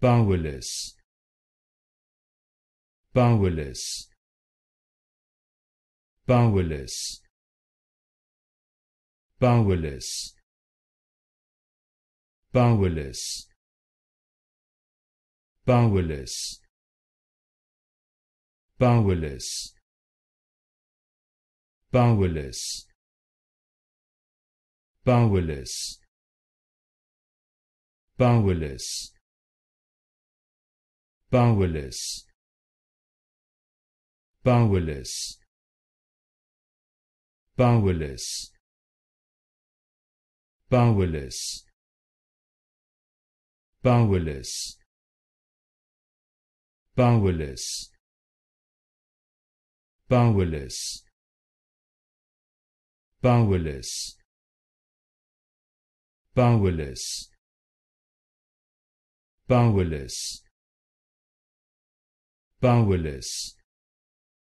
powerless powerless powerless powerless powerless powerless powerless powerless powerless powerless powerless powerless powerless powerless powerless powerless powerless powerless powerless powerless powerless